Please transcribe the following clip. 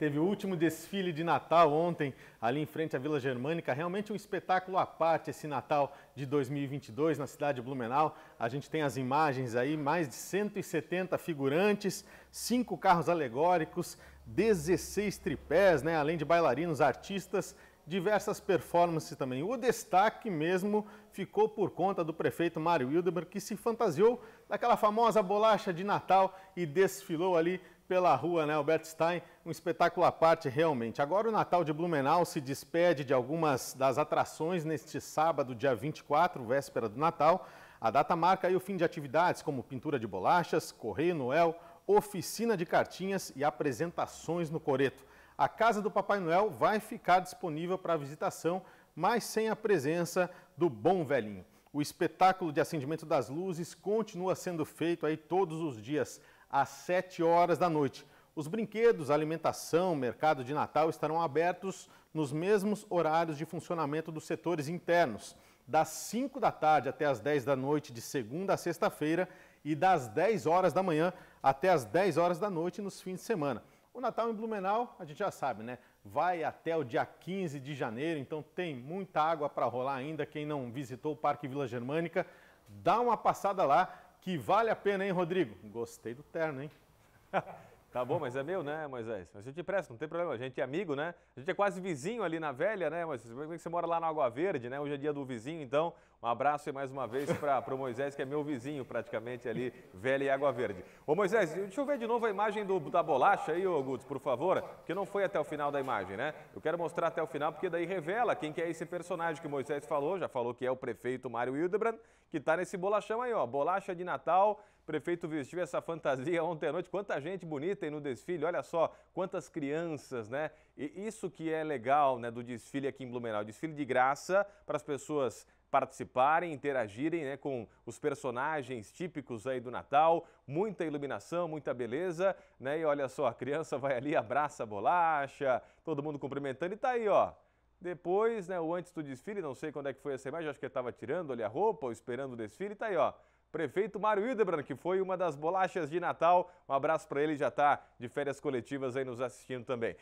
Teve o último desfile de Natal ontem, ali em frente à Vila Germânica. Realmente um espetáculo à parte esse Natal de 2022 na cidade de Blumenau. A gente tem as imagens aí, mais de 170 figurantes, cinco carros alegóricos, 16 tripés, né? além de bailarinos, artistas, diversas performances também. O destaque mesmo ficou por conta do prefeito Mário Hildebrand, que se fantasiou daquela famosa bolacha de Natal e desfilou ali pela rua, né, Alberto Stein? Um espetáculo à parte, realmente. Agora o Natal de Blumenau se despede de algumas das atrações neste sábado, dia 24, véspera do Natal. A data marca o fim de atividades como pintura de bolachas, correio Noel, oficina de cartinhas e apresentações no Coreto. A Casa do Papai Noel vai ficar disponível para visitação, mas sem a presença do Bom Velhinho. O espetáculo de acendimento das luzes continua sendo feito aí todos os dias às 7 horas da noite. Os brinquedos, alimentação, mercado de Natal estarão abertos nos mesmos horários de funcionamento dos setores internos, das 5 da tarde até as 10 da noite de segunda a sexta-feira e das 10 horas da manhã até as 10 horas da noite nos fins de semana. O Natal em Blumenau, a gente já sabe, né? Vai até o dia 15 de janeiro, então tem muita água para rolar ainda. Quem não visitou o Parque Vila Germânica, dá uma passada lá que vale a pena, hein, Rodrigo? Gostei do terno, hein? Tá bom, mas é meu, né, Moisés? Mas eu te empresto, não tem problema. A gente é amigo, né? A gente é quase vizinho ali na velha, né? Mas é você mora lá na Água Verde, né? Hoje é dia do vizinho, então um abraço e mais uma vez para o Moisés, que é meu vizinho praticamente ali, velha e Água Verde. Ô Moisés, deixa eu ver de novo a imagem do, da bolacha aí, ô Guts, por favor, porque não foi até o final da imagem, né? Eu quero mostrar até o final, porque daí revela quem que é esse personagem que o Moisés falou, já falou que é o prefeito Mário Hildebrand, que tá nesse bolachão aí, ó. Bolacha de Natal, prefeito vestiu essa fantasia ontem à noite, quanta gente bonita acreditem no desfile. Olha só quantas crianças, né? E isso que é legal, né, do desfile aqui em Blumenau, desfile de graça para as pessoas participarem, interagirem né, com os personagens típicos aí do Natal, muita iluminação, muita beleza, né? E olha só, a criança vai ali, abraça a bolacha, todo mundo cumprimentando e tá aí, ó. Depois, né, o antes do desfile, não sei quando é que foi essa imagem, acho que eu estava tirando ali a roupa ou esperando o desfile, tá aí, ó prefeito Mário Hildebrand, que foi uma das bolachas de Natal. Um abraço para ele, já está de férias coletivas aí nos assistindo também.